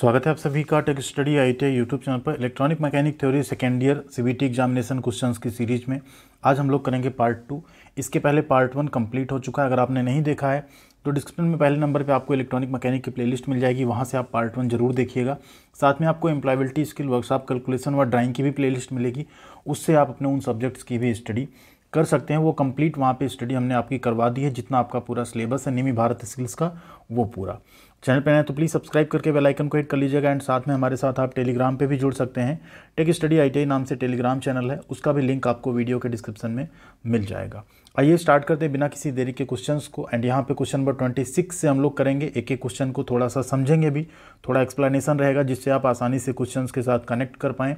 स्वागत है आप सभी का tech study I T YouTube channel पर electronic mechanic theory second year CBT examination questions की सीरीज में आज हम लोग करेंगे पार्ट टू इसके पहले पार्ट वन कंप्लीट हो चुका है अगर आपने नहीं देखा है तो डिस्क्रिप्शन में पहले नंबर पे आपको इलेक्ट्रॉनिक मैकेनिक की प्लेलिस्ट मिल जाएगी वहाँ से आप पार्ट वन जरूर देखिएगा साथ में आपको एम्प्लॉयबिलिटी स्किल वर्कशॉप कैलकुलेशन व ड्राइंग की भी प्लेलिस्ट मिलेगी उससे आप अपने उन सब्जेक्ट्स की भी स्टडी कर सकते हैं वो कंप्लीट वहाँ पे स्टडी हमने आपकी करवा दी है जितना आपका पूरा सिलेबस है निमी भारत स्किल्स का वो पूरा चैनल पर आए तो प्लीज़ सब्सक्राइब करके बेल आइकन को हिट कर लीजिएगा एंड साथ में हमारे साथ आप टेलीग्राम पे भी जुड़ सकते हैं टेक स्टडी आईटीआई नाम से टेलीग्राम चैनल है उसका भी लिंक आपको वीडियो के डिस्क्रिप्शन में मिल जाएगा आइए स्टार्ट करते हैं बिना किसी देरी के क्वेश्चंस को एंड यहाँ पे क्वेश्चन नंबर ट्वेंटी सिक्स से हम लोग करेंगे एक एक क्वेश्चन को थोड़ा सा समझेंगे भी थोड़ा एक्सप्लेनेशन रहेगा जिससे आप आसानी से क्वेश्चन के साथ कनेक्ट कर पाएँ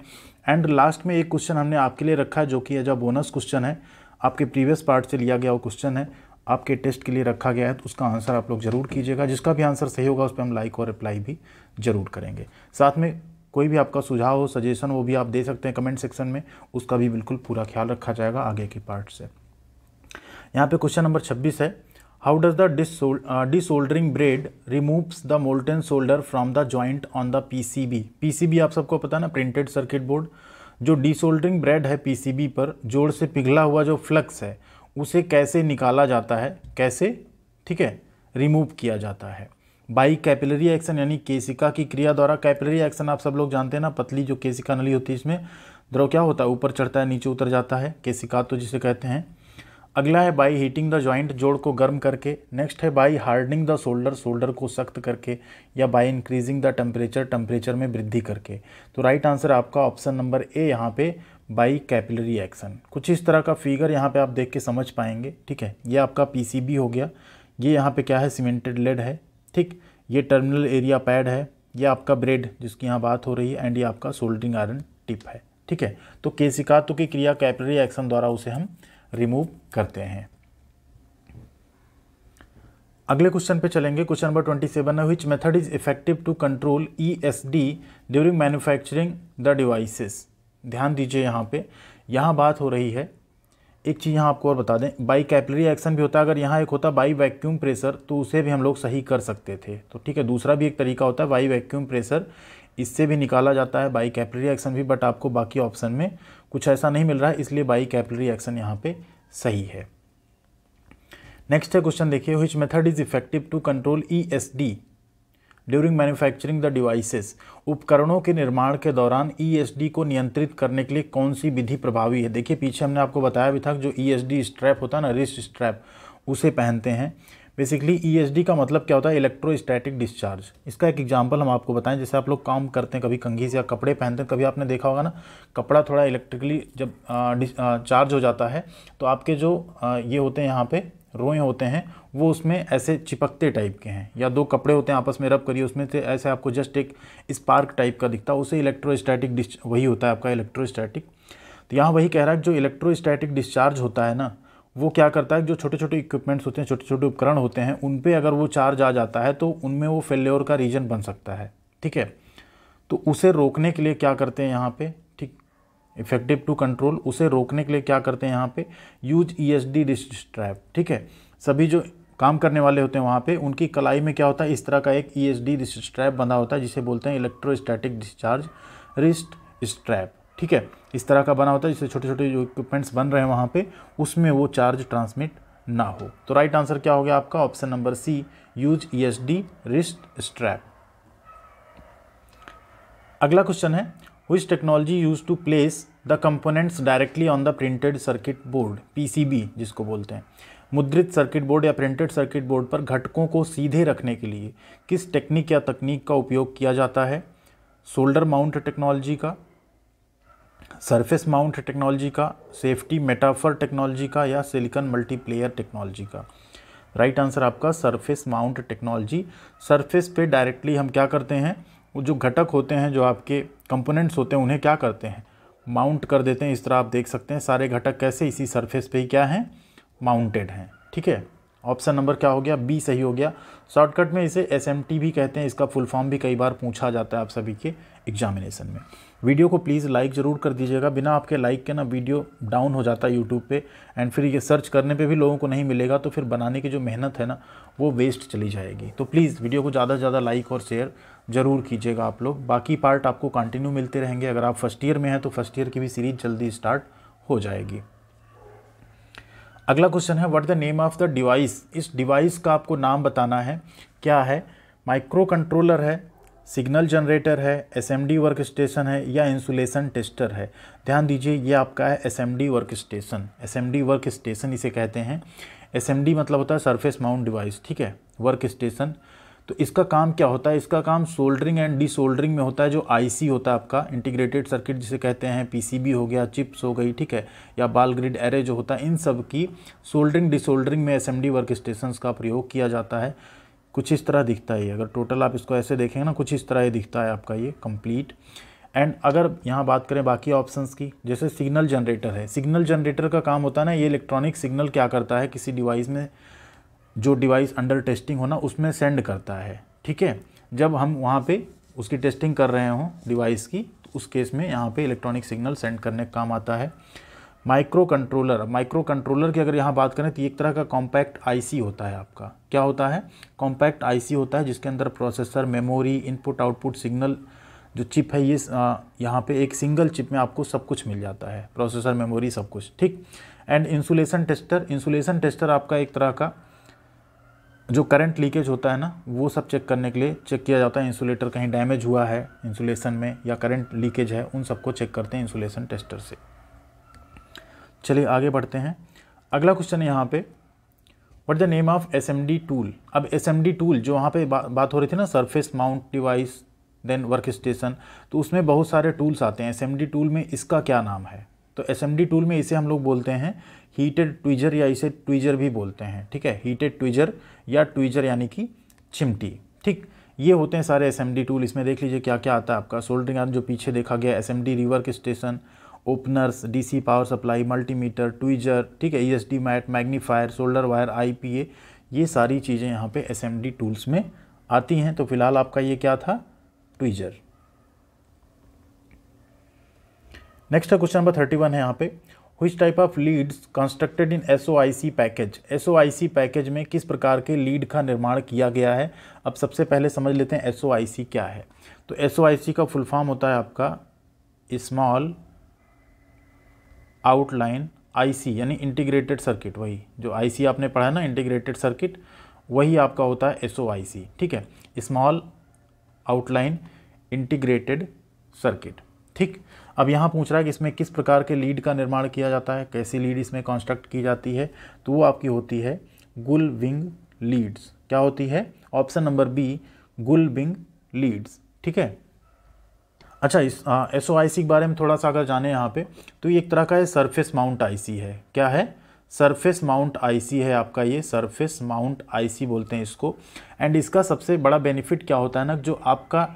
एंड लास्ट में एक क्वेश्चन हमने आपके लिए रखा है जो कि एज अ बोनस क्वेश्चन है आपके प्रीवियस पार्ट से लिया गया वो क्वेश्चन है आपके टेस्ट के लिए रखा गया है तो उसका आंसर आप लोग ज़रूर कीजिएगा जिसका भी आंसर सही होगा उस पर हम लाइक और रिप्लाई भी ज़रूर करेंगे साथ में कोई भी आपका सुझाव हो सजेशन वो भी आप दे सकते हैं कमेंट सेक्शन में उसका भी बिल्कुल पूरा ख्याल रखा जाएगा आगे के पार्ट से यहाँ पे क्वेश्चन नंबर 26 है how does the desoldering braid removes the molten solder from the joint on the PCB PCB आप सबको पता ना प्रिंटेड सर्किट बोर्ड जो डिसोल्डरिंग ब्रेड है पीसीबी पर जोड़ से पिघला हुआ जो फ्लक्स है उसे कैसे निकाला जाता है कैसे ठीक है रिमूव किया जाता है बाई कैपिलरी एक्शन यानी केसिका की क्रिया द्वारा कैपिलरी एक्शन आप सब लोग जानते हैं ना पतली जो केसिका नली होती है इसमें द्रव क्या होता है ऊपर चढ़ता है नीचे उतर जाता है केसिका तो जिसे कहते हैं अगला है बाई हीटिंग द ज्वाइंट जोड़ को गर्म करके नेक्स्ट है by hardening the solder solder को सख्त करके या by increasing the temperature temperature में वृद्धि करके तो राइट right आंसर आपका ऑप्शन नंबर ए यहाँ पे बाई कैपिलरी एक्शन कुछ इस तरह का फिगर यहाँ पे आप देख के समझ पाएंगे ठीक है ये आपका पीसीबी हो गया ये यहाँ पे क्या है सीमेंटेड लेड है ठीक ये टर्मिनल एरिया पैड है ये आपका ब्रेड जिसकी यहाँ बात हो रही है एंड ये आपका सोल्डरिंग आयरन टिप है ठीक है तो केसिकातु की क्रिया कैपिलरी एक्शन द्वारा उसे हम रिमूव करते हैं अगले क्वेश्चन पे चलेंगे क्वेश्चन नंबर ट्वेंटी सेवन है which method is effective to control E S D during manufacturing the devices ध्यान दीजिए यहाँ पे यहाँ बात हो रही है एक चीज़ यहाँ आपको और बता दें बाई कैपलरी एक्शन भी होता है अगर यहाँ एक होता बाई वैक्यूम प्रेशर तो उसे भी हम लोग सही कर सकते थे तो ठीक है दूसरा भी एक तरीका होता है बाई वैक्यूम प्रेशर इससे भी निकाला जाता है बाई कैपलरी एक्शन भी बट आपको बाकी ऑप्शन में कुछ ऐसा नहीं मिल रहा है इसलिए बाई कैपलरी एक्शन यहाँ पर सही है नेक्स्ट है क्वेश्चन देखिए which method is effective to control E S D during manufacturing the devices उपकरणों के निर्माण के दौरान ई e को नियंत्रित करने के लिए कौन सी विधि प्रभावी है देखिए पीछे हमने आपको बताया भी था जो ई e स्ट्रैप होता है ना रिस्ट स्ट्रैप उसे पहनते हैं बेसिकली ई e का मतलब क्या होता है इलेक्ट्रोस्टैटिक डिस्चार्ज इसका एक एग्जाम्पल हम आपको बताएं जैसे आप लोग काम करते हैं कभी कंघी से या कपड़े पहनते हैं कभी आपने देखा होगा ना कपड़ा थोड़ा इलेक्ट्रिकली जब आ, आ, चार्ज हो जाता है तो आपके जो आ, ये होते हैं यहाँ पे रोएँ होते हैं वो उसमें ऐसे चिपकते टाइप के हैं या दो कपड़े होते हैं आपस में रब करिए उसमें से ऐसे आपको जस्ट एक स्पार्क टाइप का दिखता है उसे इलेक्ट्रोस्टैटिक डिस्च वही होता है आपका इलेक्ट्रोस्टैटिक तो यहाँ वही कह रहा है जो इलेक्ट्रोस्टैटिक डिस्चार्ज होता है ना वो क्या करता है जो छोटे छोटे इक्विपमेंट्स होते हैं छोटे छोटे उपकरण होते हैं उन पर अगर वो चार्ज आ जाता है तो उनमें वो फेल्योर का रीजन बन सकता है ठीक है तो उसे रोकने के लिए क्या करते हैं यहाँ पर ठीक इफेक्टिव टू कंट्रोल उसे रोकने के लिए क्या करते हैं यहाँ पे यूज ई एस डी ठीक है सभी जो काम करने वाले होते हैं वहाँ पे उनकी कलाई में क्या होता है इस तरह का एक ई एस डी स्ट्रैप बंधा होता है जिसे बोलते हैं इलेक्ट्रोस्टैटिक डिस्चार्ज रिस्ट स्ट्रैप ठीक है इस तरह का बना होता है जिससे छोटे छोटे जो इक्विपमेंट्स बन रहे हैं वहाँ पे उसमें वो चार्ज ट्रांसमिट ना हो तो राइट आंसर क्या हो गया आपका option number C use E S D wrist strap अगला क्वेश्चन है which technology use to place the components directly on the printed circuit board PCB जिसको बोलते हैं मुद्रित सर्किट बोर्ड या प्रिंटेड सर्किट बोर्ड पर घटकों को सीधे रखने के लिए किस टेक्निक या तकनीक का उपयोग किया जाता है सोल्डर माउंट टेक्नोलॉजी का सरफेस माउंट टेक्नोलॉजी का सेफ्टी मेटाफर टेक्नोलॉजी का या सिलिकॉन मल्टीप्लेयर टेक्नोलॉजी का राइट right आंसर आपका सरफेस माउंट टेक्नोलॉजी सरफेस पे डायरेक्टली हम क्या करते हैं वो जो घटक होते हैं जो आपके कंपोनेंट्स होते हैं उन्हें क्या करते हैं माउंट कर देते हैं इस तरह आप देख सकते हैं सारे घटक कैसे इसी सरफेस पे ही क्या हैं माउंटेड हैं ठीक है ऑप्शन नंबर क्या हो गया बी सही हो गया शॉर्टकट में इसे एस भी कहते हैं इसका फुल फॉर्म भी कई बार पूछा जाता है आप सभी के एग्जामिनेशन में वीडियो को प्लीज़ लाइक ज़रूर कर दीजिएगा बिना आपके लाइक के ना वीडियो डाउन हो जाता है यूट्यूब पे एंड फिर ये सर्च करने पे भी लोगों को नहीं मिलेगा तो फिर बनाने की जो मेहनत है ना वो वेस्ट चली जाएगी तो प्लीज़ वीडियो को ज़्यादा से ज़्यादा लाइक और शेयर ज़रूर कीजिएगा आप लोग बाकी पार्ट आपको कंटिन्यू मिलते रहेंगे अगर आप फर्स्ट ईयर में हैं तो फर्स्ट ईयर की भी सीरीज़ जल्दी स्टार्ट हो जाएगी अगला क्वेश्चन है what the name of the device इस डिवाइस का आपको नाम बताना है क्या है माइक्रो कंट्रोलर है सिग्नल जनरेटर है S M D work station है या इंसुलेशन टेस्टर है ध्यान दीजिए ये आपका है S M D work station S M D work station इसे कहते हैं एस एम डी मतलब होता है सरफेस माउंट डिवाइस ठीक है वर्क स्टेशन तो इसका काम क्या होता है इसका काम सोल्डरिंग एंड डिसोल्डरिंग में होता है जो आईसी होता है आपका इंटीग्रेटेड सर्किट जिसे कहते हैं पीसीबी हो गया चिप्स हो गई ठीक है या बाल ग्रिड एरे जो होता है इन सब की सोल्डरिंग डिसोल्डरिंग में एसएमडी वर्क स्टेशन का प्रयोग किया जाता है कुछ इस तरह दिखता है ये अगर टोटल आप इसको ऐसे देखेंगे ना कुछ इस तरह ये दिखता है आपका ये कंप्लीट एंड अगर यहाँ बात करें बाकी ऑप्शंस की जैसे सिग्नल जनरेटर है सिग्नल जनरेटर का काम होता है ना ये इलेक्ट्रॉनिक सिग्नल क्या करता है किसी डिवाइस में जो डिवाइस अंडर टेस्टिंग होना उसमें सेंड करता है ठीक है जब हम वहाँ पे उसकी टेस्टिंग कर रहे हों डिवाइस की तो उस केस में यहाँ पे इलेक्ट्रॉनिक सिग्नल सेंड करने का काम आता है माइक्रो कंट्रोलर माइक्रो कंट्रोलर की अगर यहाँ बात करें तो एक तरह का कॉम्पैक्ट आईसी होता है आपका क्या होता है कॉम्पैक्ट आईसी होता है जिसके अंदर processor memory input output signal जो चिप है ये यहाँ पे एक सिंगल चिप में आपको सब कुछ मिल जाता है प्रोसेसर मेमोरी सब कुछ ठीक and insulation tester insulation tester आपका एक तरह का जो करंट लीकेज होता है ना वो सब चेक करने के लिए चेक किया जाता है इंसुलेटर कहीं डैमेज हुआ है इंसुलेशन में या करंट लीकेज है उन सबको चेक करते हैं इंसुलेशन टेस्टर से चलिए आगे बढ़ते हैं अगला क्वेश्चन यहाँ पे what the name of S M D tool अब एस एम डी टूल जो वहाँ पे बा, बात हो रही थी ना surface mount device then work station तो उसमें बहुत सारे टूल्स आते हैं एस एम डी टूल में इसका क्या नाम है तो एस एम डी टूल में इसे हम लोग बोलते हैं हीटेड ट्विजर या इसे ट्विजर भी बोलते हैं ठीक है हीटेड ट्विजर या ट्विजर यानी कि चिमटी ठीक ये होते हैं सारे एसएमडी टूल इसमें देख लीजिए क्या क्या आता है आपका सोल्डरिंग आर्म जो पीछे देखा गया SMD rework station openers DC power supply multimeter tweezer ठीक है ESD mat magnifier solder wire IPA ये सारी चीज़ें यहाँ पे एसएमडी टूल्स में आती हैं तो फिलहाल आपका ये क्या था ट्विजर नेक्स्ट है क्वेश्चन नंबर थर्टी वन है यहाँ पे which type I C package S O I C package में किस प्रकार के लीड का निर्माण किया गया है अब सबसे पहले समझ लेते हैं सी क्या है तो सी का फुल फॉर्म होता है आपका स्मॉल आउटलाइन आईसी यानी इंटीग्रेटेड सर्किट वही जो आईसी आपने पढ़ा है ना इंटीग्रेटेड सर्किट वही आपका होता है एसओआईसी ठीक है स्मॉल आउटलाइन इंटीग्रेटेड सर्किट ठीक अब यहाँ पूछ रहा है कि इसमें किस प्रकार के लीड का निर्माण किया जाता है कैसी लीड इसमें कॉन्स्ट्रक्ट की जाती है तो वो आपकी होती है गुल विंग लीड्स क्या होती है option number B gull wing leads ठीक है अच्छा इस एस ओ आई सी के बारे में थोड़ा सा अगर जाने यहाँ पे तो ये एक तरह का ये सरफेस माउंट आईसी है क्या है सरफेस माउंट आईसी है आपका ये सरफेस माउंट आईसी बोलते हैं इसको एंड इसका सबसे बड़ा बेनिफिट क्या होता है ना जो आपका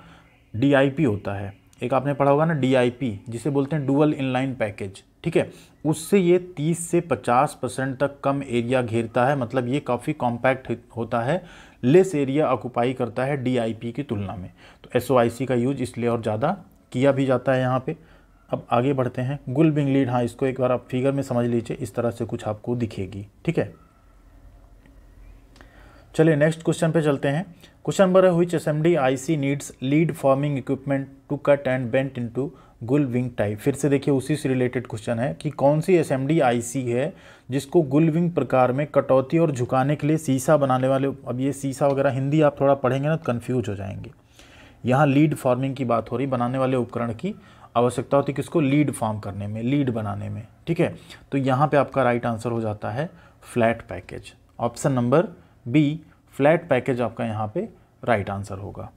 डीआईपी होता है एक आपने पढ़ा होगा ना डी जिसे बोलते हैं डुअल इनलाइन पैकेज ठीक है उससे ये 30 से 50 परसेंट तक कम एरिया घेरता है मतलब ये काफ़ी कॉम्पैक्ट होता है लेस एरिया ऑक्यूपाई करता है डी की तुलना में तो एस का यूज इसलिए और ज़्यादा किया भी जाता है यहाँ पर अब आगे बढ़ते हैं गुल बिंग लीड हाँ इसको एक बार आप फिगर में समझ लीजिए इस तरह से कुछ आपको दिखेगी ठीक है चलिए नेक्स्ट क्वेश्चन पे चलते हैं question M D I C needs lead forming equipment to cut and bent into gull wing type फिर से देखिए उसी से रिलेटेड क्वेश्चन है कि कौन सी एस एम है जिसको गुल विंग प्रकार में कटौती और झुकाने के लिए सीसा बनाने वाले अब ये सीसा वगैरह हिंदी आप थोड़ा पढ़ेंगे ना तो कन्फ्यूज हो जाएंगे यहाँ लीड फॉर्मिंग की बात हो रही बनाने वाले उपकरण की आवश्यकता होती है किसको लीड फॉर्म करने में लीड बनाने में ठीक है तो यहाँ पर आपका राइट आंसर हो जाता है flat package option number B flat package आपका यहाँ पे राइट आंसर होगा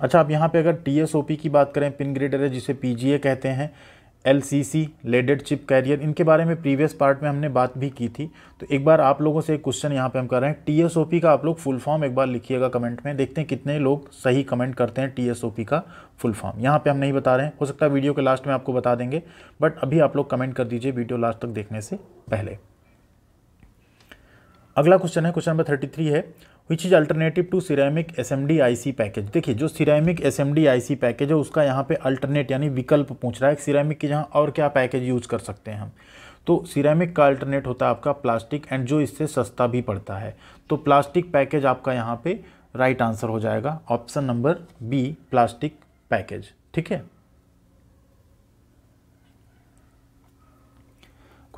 अच्छा आप यहाँ पे अगर टी की बात करें पिन ग्रेडर है जिसे पी कहते हैं L C C leaded chip carrier इनके बारे में प्रीवियस पार्ट में हमने बात भी की थी तो एक बार आप लोगों से एक क्वेश्चन यहाँ पे हम कर रहे हैं टी का आप लोग फुल फॉर्म एक बार लिखिएगा कमेंट में देखते हैं कितने लोग सही कमेंट करते हैं टी का फुल फॉर्म यहाँ पे हम नहीं बता रहे हैं हो सकता है वीडियो के लास्ट में आपको बता देंगे बट अभी आप लोग कमेंट कर दीजिए वीडियो लास्ट तक देखने से पहले अगला क्वेश्चन है क्वेश्चन नंबर थर्टी थ्री है which is alternative to ceramic S M D I C package देखिए जो ceramic S M D I C package है उसका यहाँ पे अल्टरनेट यानी विकल्प पूछ रहा है सिरेमिक के यहाँ और क्या पैकेज यूज़ कर सकते हैं हम तो सिरेमिक का अल्टरनेट होता है आपका प्लास्टिक एंड जो इससे सस्ता भी पड़ता है तो प्लास्टिक पैकेज आपका यहाँ पे राइट आंसर हो जाएगा option number B plastic package ठीक है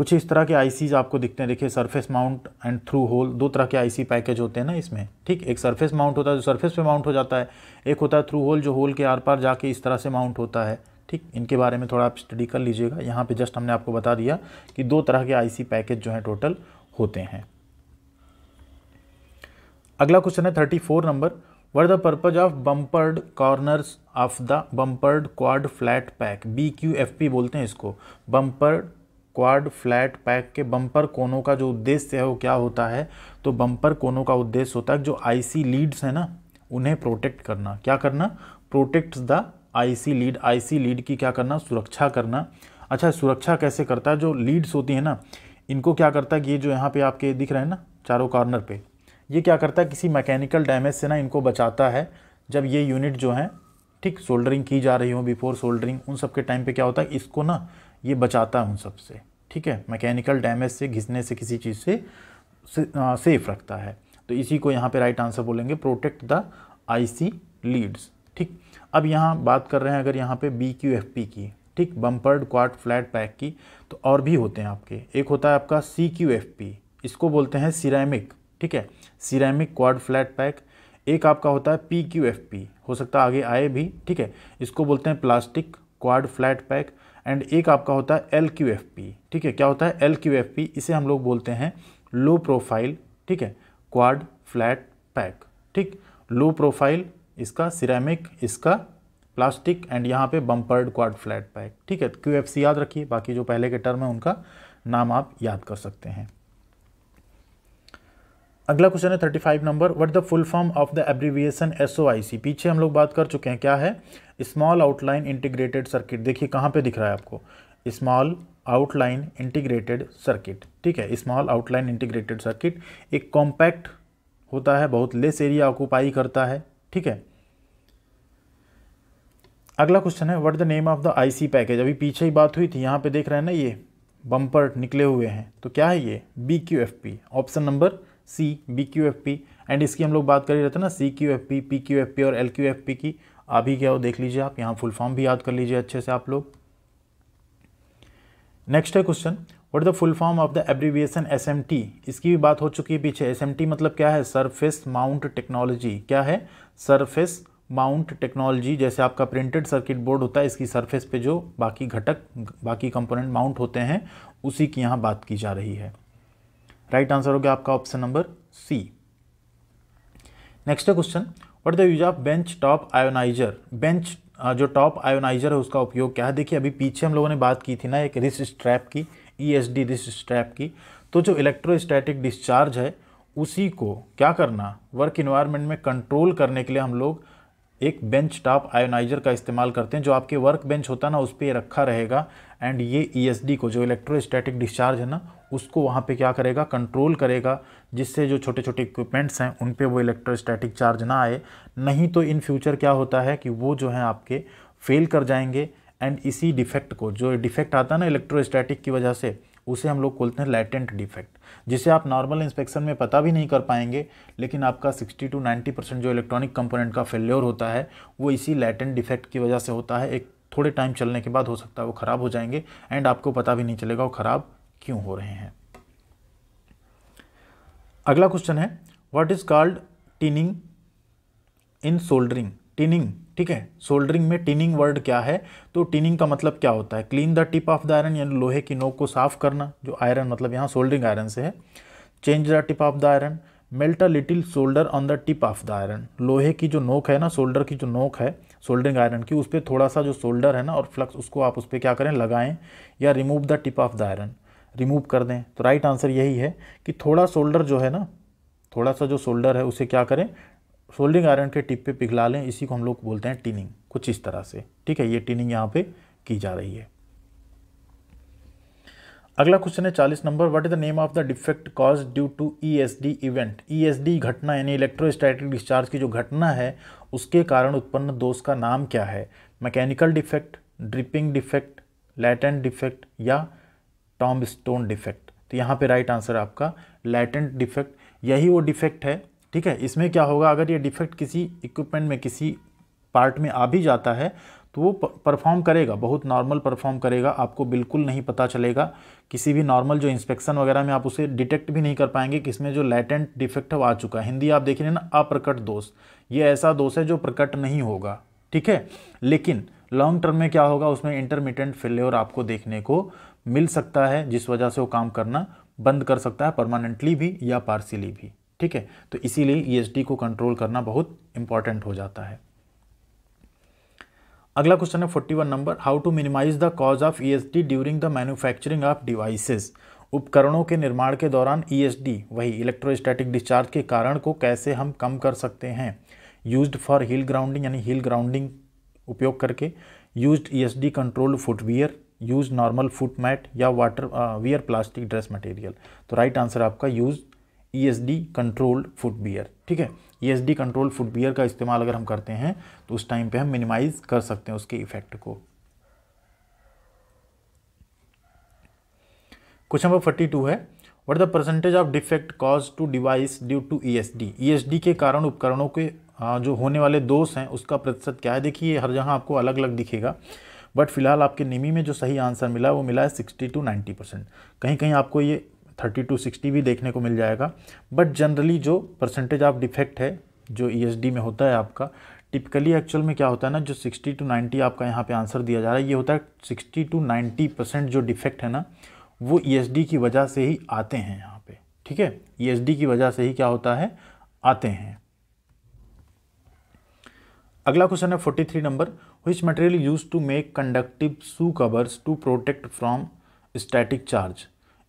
कुछ इस तरह के आईसीज आपको दिखते हैं देखिए surface mount and through hole दो तरह के आईसी पैकेज होते हैं ना इसमें ठीक एक सरफेस माउंट होता है जो सरफेस पे माउंट हो जाता है एक होता है थ्रू होल जो होल के आर पार जाके इस तरह से माउंट होता है ठीक इनके बारे में थोड़ा आप स्टडी कर लीजिएगा यहाँ पे जस्ट हमने आपको बता दिया कि दो तरह के आईसी पैकेज जो हैं टोटल होते हैं अगला क्वेश्चन है thirty four number what the purpose of bumpered corners of the bumpered quad flat pack B Q F P बोलते हैं इसको बम्पर्ड क्वाड फ्लैट पैक के बम्पर कोनों का जो उद्देश्य है वो क्या होता है तो बम्पर कोनों का उद्देश्य होता है जो आईसी लीड्स है ना उन्हें प्रोटेक्ट करना क्या करना protect the IC lead IC lead की क्या करना सुरक्षा करना अच्छा सुरक्षा कैसे करता है जो लीड्स होती है ना इनको क्या करता है कि ये जो यहाँ पे आपके दिख रहे हैं ना चारों कॉर्नर पे ये क्या करता है किसी मैकेनिकल डैमेज से ना इनको बचाता है जब ये यूनिट जो है ठीक सोल्डरिंग की जा रही हो बिफोर सोल्डरिंग उन सब के टाइम पे क्या होता है इसको ना ये बचाता है उन सबसे ठीक है मैकेनिकल डैमेज से घिसने से किसी चीज़ से, सेफ रखता है तो इसी को यहाँ पे राइट आंसर बोलेंगे प्रोटेक्ट द आईसी लीड्स ठीक अब यहाँ बात कर रहे हैं अगर यहाँ पे बी क्यू एफ पी की ठीक बम्पर्ड क्वाट फ्लैट पैक की तो और भी होते हैं आपके एक होता है आपका सी क्यू एफ पी इसको बोलते हैं सिरेमिक ठीक है सिरेमिक क्वाड फ्लैट पैक एक आपका होता है पी क्यू एफ पी हो सकता है आगे आए भी ठीक है इसको बोलते हैं plastic quad flat pack and एक आपका होता है एल क्यू एफ पी ठीक है क्या होता है एल क्यू एफ पी इसे हम लोग बोलते हैं लो प्रोफाइल ठीक है क्वाड फ्लैट पैक ठीक लो प्रोफाइल इसका सिरेमिक इसका प्लास्टिक एंड यहाँ पे बम्पर्ड क्वाड फ्लैट पैक ठीक है क्यू एफ सी याद रखिए बाकी जो पहले के टर्म है उनका नाम आप याद कर सकते हैं अगला क्वेश्चन है thirty five number what the full form of the abbreviation SOIC पीछे हम लोग बात कर चुके हैं क्या है स्मॉल आउटलाइन इंटीग्रेटेड सर्किट देखिए कहाँ पे दिख रहा है आपको स्मॉल आउटलाइन इंटीग्रेटेड सर्किट ठीक है स्मॉल आउटलाइन इंटीग्रेटेड सर्किट एक कॉम्पैक्ट होता है बहुत लेस एरिया ऑक्यूपाई करता है ठीक है अगला क्वेश्चन है what the name of the IC package अभी पीछे ही बात हुई थी यहाँ पे देख रहे हैं ना ये बम्पर निकले हुए हैं तो क्या है ये B Q F P option number C B Q F P and इसकी हम लोग बात कर ही रहते हैं ना C Q F P P Q F P और एल क्यू एफ पी की अभी क्या हो देख लीजिए आप यहाँ फुल फॉर्म भी याद कर लीजिए अच्छे से आप लोग नेक्स्ट है question what the full form of the abbreviation S M T इसकी भी बात हो चुकी है पीछे एस एम टी मतलब क्या है सरफेस माउंट टेक्नोलॉजी क्या है सरफेस माउंट टेक्नोलॉजी जैसे आपका प्रिंटेड सर्किट बोर्ड होता है इसकी सरफेस पे जो बाकी घटक बाकी कंपोनेंट माउंट होते हैं उसी की यहाँ बात की जा रही है राइट आंसर हो गया आपका option number C next question what the use of bench top ioniser bench जो टॉप आयोनाइजर है उसका उपयोग क्या है देखिए अभी पीछे हम लोगों ने बात की थी ना एक रिस स्ट्रैप की E S D wrist strap की तो जो इलेक्ट्रोस्टैटिक डिस्चार्ज है उसी को क्या करना वर्क इन्वायरमेंट में कंट्रोल करने के लिए हम लोग एक बेंच टॉप आयोनाइजर का इस्तेमाल करते हैं जो आपके वर्क बेंच होता है ना उस पर रखा रहेगा एंड ये ई e को जो इलेक्ट्रोस्टैटिक डिस्चार्ज है ना उसको वहाँ पे क्या करेगा कंट्रोल करेगा जिससे जो छोटे छोटे इक्विपमेंट्स हैं उन पे वो इलेक्ट्रोस्टैटिक चार्ज ना आए नहीं तो इन फ्यूचर क्या होता है कि वो जो है आपके फेल कर जाएंगे एंड इसी डिफेक्ट को जो डिफेक्ट आता है ना इलेक्ट्रोस्टैटिक की वजह से उसे हम लोग बोलते हैं लैटेंट डिफेक्ट जिसे आप नॉर्मल इंस्पेक्शन में पता भी नहीं कर पाएंगे लेकिन आपका 60 टू 90 परसेंट जो इलेक्ट्रॉनिक कंपोनेंट का फेल्योर होता है वो इसी लैटेंट डिफेक्ट की वजह से होता है एक थोड़े टाइम चलने के बाद हो सकता है वो ख़राब हो जाएंगे एंड आपको पता भी नहीं चलेगा वो ख़राब क्यों हो रहे हैं अगला क्वेश्चन है what is called tinning in soldering tinning ठीक है सोल्डरिंग में टिनिंग वर्ड क्या है तो टिनिंग का मतलब क्या होता है clean the tip of the iron यानी लोहे की नोक को साफ करना जो आयरन मतलब यहाँ सोल्डरिंग आयरन से है change the tip of the iron melt a little solder on the tip of the iron लोहे की जो नोक है ना सोल्डर की जो नोक है सोल्डरिंग आयरन की उस पर थोड़ा सा जो सोल्डर है ना और फ्लक्स उसको आप उस पर क्या करें लगाएं या remove the tip of the iron remove कर दें तो राइट आंसर यही है कि थोड़ा सोल्डर जो है ना थोड़ा सा जो सोल्डर है उसे क्या करें सोल्डरिंग आयरन के टिप पे पिघला लें इसी को हम लोग बोलते हैं टिनिंग कुछ इस तरह से ठीक है ये टिनिंग यहाँ पे की जा रही है अगला क्वेश्चन है चालीस नंबर what is the name of the defect cause due to E S D event E S D घटना यानी इलेक्ट्रोस्टैटिक डिस्चार्ज की जो घटना है उसके कारण उत्पन्न दोष का नाम क्या है mechanical defect dripping defect latent defect या टॉम स्टोन डिफेक्ट तो यहाँ पे राइट आंसर आपका लैटेंट डिफेक्ट यही वो डिफेक्ट है ठीक है इसमें क्या होगा अगर ये डिफेक्ट किसी इक्विपमेंट में किसी पार्ट में आ भी जाता है तो वो परफॉर्म करेगा बहुत नॉर्मल परफॉर्म करेगा आपको बिल्कुल नहीं पता चलेगा किसी भी नॉर्मल जो इंस्पेक्शन वगैरह में आप उसे डिटेक्ट भी नहीं कर पाएंगे कि इसमें जो लैटेंट डिफेक्ट है वो आ चुका है हिंदी आप देख रहे हैं ना अप्रकट दोष ये ऐसा दोष है जो प्रकट नहीं होगा ठीक है लेकिन लॉन्ग टर्म में क्या होगा उसमें इंटरमीडियंट फेल्योर आपको देखने को मिल सकता है जिस वजह से वो काम करना बंद कर सकता है परमानेंटली भी या पार्सली भी ठीक है तो इसीलिए ई e को कंट्रोल करना बहुत इंपॉर्टेंट हो जाता है अगला क्वेश्चन है forty one number how to minimise the cause of E S D during the manufacturing of devices उपकरणों के निर्माण के दौरान ई एस डी वही इलेक्ट्रोस्टैटिक डिस्चार्ज के कारण को कैसे हम कम कर सकते हैं यूज्ड फॉर हिल ग्राउंडिंग यानी हिल ग्राउंडिंग उपयोग करके use E S D controlled footwear use normal foot mat या water wear plastic dress material तो राइट आंसर आपका use E controlled footwear ठीक है ई कंट्रोल्ड फूड बियर का इस्तेमाल अगर हम करते हैं तो उस टाइम पे हम मिनिमाइज कर सकते हैं उसके इफेक्ट को क्वेश्चन नंबर फोर्टी टू है what the percentage of defect cause to device due to E S D E S D के कारण उपकरणों के जो होने वाले दोष हैं उसका प्रतिशत क्या है देखिए हर जगह आपको अलग अलग दिखेगा बट फिलहाल आपके निमी में जो सही आंसर मिला वो मिला है सिक्सटी टू नाइन्टी परसेंट कहीं कहीं आपको ये थर्टी टू सिक्सटी भी देखने को मिल जाएगा बट जनरली जो परसेंटेज ऑफ डिफेक्ट है जो ई e में होता है आपका टिपिकली एक्चुअल में क्या होता है ना जो सिक्सटी टू नाइन्टी आपका यहाँ पे आंसर दिया जा रहा है ये होता है सिक्सटी टू नाइन्टी परसेंट जो डिफेक्ट है ना वो ई e की वजह से ही आते हैं यहाँ पे ठीक है ई e की वजह से ही क्या होता है आते हैं अगला क्वेश्चन है forty three number which material use to make conductive shoe covers to protect from static charge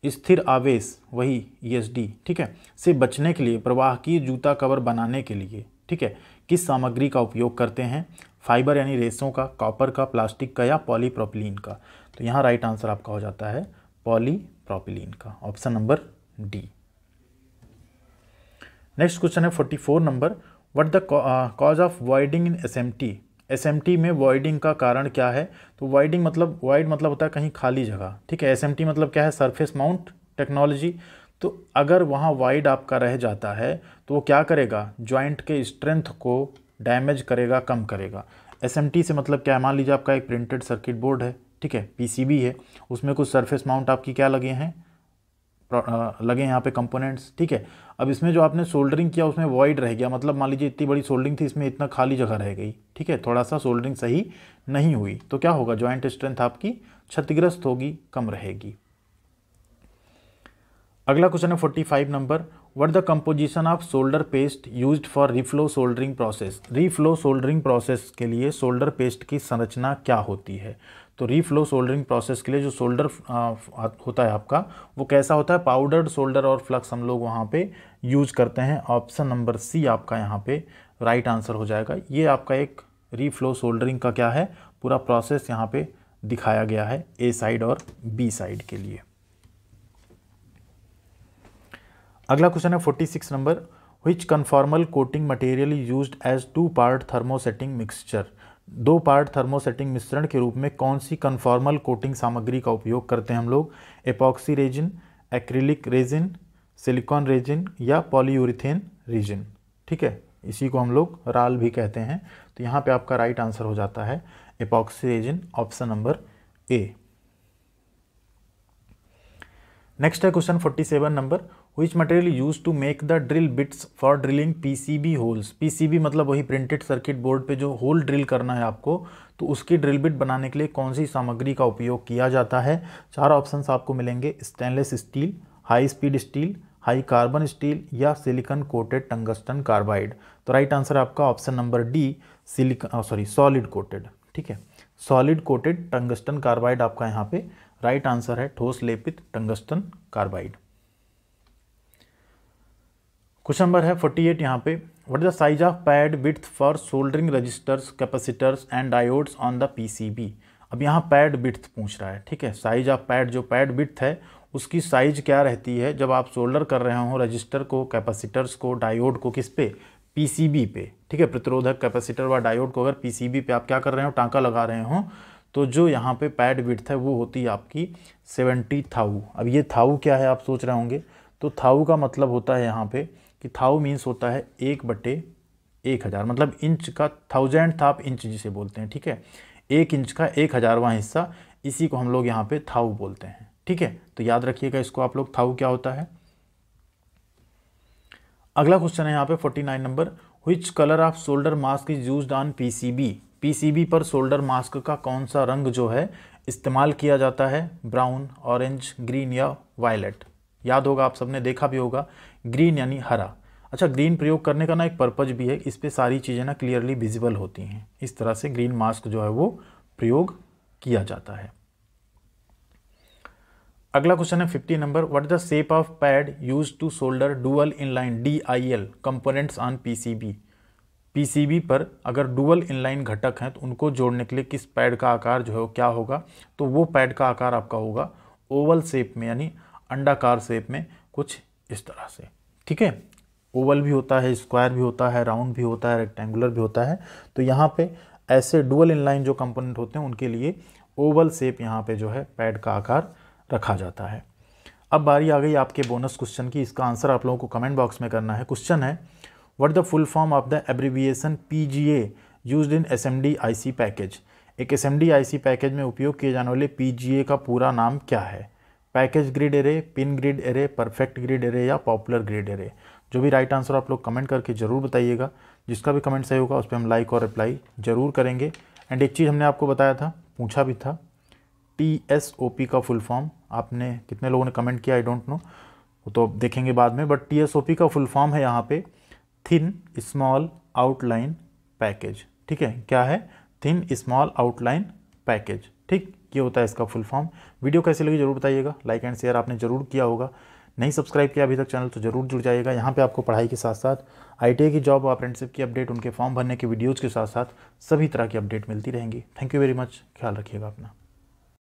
स्थिर आवेश वही ई e ठीक है से बचने के लिए प्रवाह की जूता कवर बनाने के लिए ठीक है किस सामग्री का उपयोग करते हैं फाइबर यानी रेसों का कॉपर का प्लास्टिक का या पॉलीप्रोपिलीन का तो यहाँ राइट आंसर आपका हो जाता है पॉलीप्रोपिलीन का option number D next question है forty four number what the cause of voiding in S M T S में वाइडिंग का कारण क्या है तो वाइडिंग मतलब वाइड मतलब होता है कहीं खाली जगह ठीक है एस मतलब क्या है सरफेस माउंट टेक्नोलॉजी तो अगर वहाँ वाइड आपका रह जाता है तो वो क्या करेगा जॉइंट के स्ट्रेंथ को डैमेज करेगा कम करेगा एस से मतलब क्या है मान लीजिए आपका एक प्रिंटेड सर्किट बोर्ड है ठीक है बी है उसमें कुछ सरफेस माउंट आपकी क्या लगे हैं लगे यहाँ पे कंपोनेंट्स ठीक है अब इसमें जो आपने सोल्डरिंग किया उसमें वॉइड रह गया मतलब मान लीजिए इतनी बड़ी सोल्डरिंग थी इसमें इतना खाली जगह रह गई ठीक है थोड़ा सा सोल्डरिंग सही नहीं हुई तो क्या होगा ज्वाइंट स्ट्रेंथ आपकी क्षतिग्रस्त होगी कम रहेगी अगला क्वेश्चन है forty five number what the composition of solder paste use for reflow soldering process reflow soldering process के लिए सोल्डर पेस्ट की संरचना क्या होती है तो रीफ्लो सोल्डरिंग प्रोसेस के लिए जो सोल्डर होता है आपका वो कैसा होता है पाउडर्ड सोल्डर और फ्लक्स हम लोग वहाँ पे यूज़ करते हैं ऑप्शन नंबर सी आपका यहाँ पे राइट आंसर हो जाएगा ये आपका एक रीफ्लो सोल्डरिंग का क्या है पूरा प्रोसेस यहाँ पे दिखाया गया है ए साइड और बी साइड के लिए अगला क्वेश्चन है forty six number which conformal coating material use as two part thermosetting mixture दो पार्ट थर्मोसेटिंग मिश्रण के रूप में कौन सी कन्फॉर्मल कोटिंग सामग्री का उपयोग करते हैं हम लोग epoxy resin acrylic resin silicone resin या पॉलीयूरिथेन रेजिन ठीक है इसी को हम लोग राल भी कहते हैं तो यहाँ पे आपका राइट आंसर हो जाता है epoxy resin option number A next है question forty seven number which material use to make the drill bits for drilling P C B holes P C B मतलब वही प्रिंटेड सर्किट बोर्ड पे जो hole drill करना है आपको तो उसकी ड्रिल बिट बनाने के लिए कौन सी सामग्री का उपयोग किया जाता है चार ऑप्शंस आपको मिलेंगे stainless steel high speed steel high carbon steel या सिलिकन कोटेड टंगस्टन कार्बाइड तो राइट आंसर आपका ऑप्शन नंबर डी सिलिक सॉरी सॉलिड कोटेड ठीक है सॉलिड कोटेड टंगस्टन कार्बाइड आपका यहाँ पे राइट आंसर है ठोस लेपित टंगस्टन कार्बाइड क्वेश्चन नंबर है फोर्टी एट यहाँ पे what is the size of pad with for soldering resistors capacitors and diodes on the B अब यहाँ पैड विथ पूछ रहा है ठीक है साइज ऑफ पैड जो पैड विथ है उसकी साइज क्या रहती है जब आप सोल्डर कर रहे हो रजिस्टर को कैपेसिटर्स को डायोड को किस पे बी पे ठीक है प्रतिरोधक कैपेसिटर व डायोड को अगर बी पे आप क्या कर रहे हो टांका लगा रहे हो तो जो यहाँ पे पैड विथ है वो होती है आपकी सेवेंटी थाऊ अब ये थाऊ क्या है आप सोच रहे होंगे तो थाऊ का मतलब होता है यहाँ पे कि थाउ मीन्स होता है एक बटे एक हज़ार मतलब इंच का थाउजेंड थाप इंच जिसे बोलते हैं ठीक है एक इंच का एक हज़ारवा हिस्सा इसी को हम लोग यहाँ पे थाउ बोलते हैं ठीक है तो याद रखिएगा इसको आप लोग थाउ क्या होता है अगला क्वेश्चन है यहाँ पे forty nine number which colour of solder mask is use on PCB PCB पर शोल्डर मास्क का कौन सा रंग जो है इस्तेमाल किया जाता है ब्राउन ऑरेंज ग्रीन या वायलेट याद होगा आप सबने देखा भी होगा ग्रीन यानी हरा अच्छा ग्रीन प्रयोग करने का ना एक पर्पज़ भी है इस पर सारी चीज़ें ना क्लियरली विजिबल होती हैं इस तरह से ग्रीन मास्क जो है वो प्रयोग किया जाता है अगला क्वेश्चन है fifty number what the shape of pad use to solder dual inline D I L components on PCB PCB पर अगर डुअल इनलाइन घटक हैं तो उनको जोड़ने के लिए किस पैड का आकार जो है वो क्या होगा तो वो पैड का आकार आपका होगा ओवल सेप में यानी अंडाकार शेप में कुछ इस तरह से ठीक है ओवल भी होता है स्क्वायर भी होता है राउंड भी होता है रेक्टेंगुलर भी होता है तो यहाँ पे ऐसे डुअल इनलाइन जो कंपोनेंट होते हैं उनके लिए ओवल शेप यहाँ पे जो है पैड का आकार रखा जाता है अब बारी आ गई आपके बोनस क्वेश्चन की इसका आंसर आप लोगों को कमेंट बॉक्स में करना है क्वेश्चन है what the full form of the abbreviation P G A use in S M D I C package एक S M D I C package में उपयोग किए जाने वाले पी जी ए का पूरा नाम क्या है package grid array pin grid array perfect grid array या पॉपुलर ग्रिड एरे जो भी राइट आंसर आप लोग कमेंट करके ज़रूर बताइएगा जिसका भी कमेंट सही होगा उस पर हम लाइक और रिप्लाई ज़रूर करेंगे एंड एक चीज़ हमने आपको बताया था पूछा भी था टी एस ओ पी का फुल फॉर्म आपने कितने लोगों ने कमेंट किया आई डोंट नो वो तो देखेंगे बाद में but T S O P का फुल फॉर्म है यहाँ पे थिन स्मॉल आउटलाइन पैकेज ठीक है क्या है थिन स्मॉल आउटलाइन पैकेज ठीक ये होता है इसका फुल फॉर्म वीडियो कैसी लगी जरूर बताइएगा लाइक एंड शेयर आपने जरूर किया होगा नहीं सब्सक्राइब किया अभी तक चैनल तो जरूर जुड़ जाएगा यहाँ पे आपको पढ़ाई के साथ साथ आई की जॉब अप्रेंटिसिप की अपडेट उनके फॉर्म भरने के वीडियोज़ के साथ साथ सभी तरह की अपडेट मिलती रहेंगी थैंक यू वेरी मच ख्याल रखिएगा अपना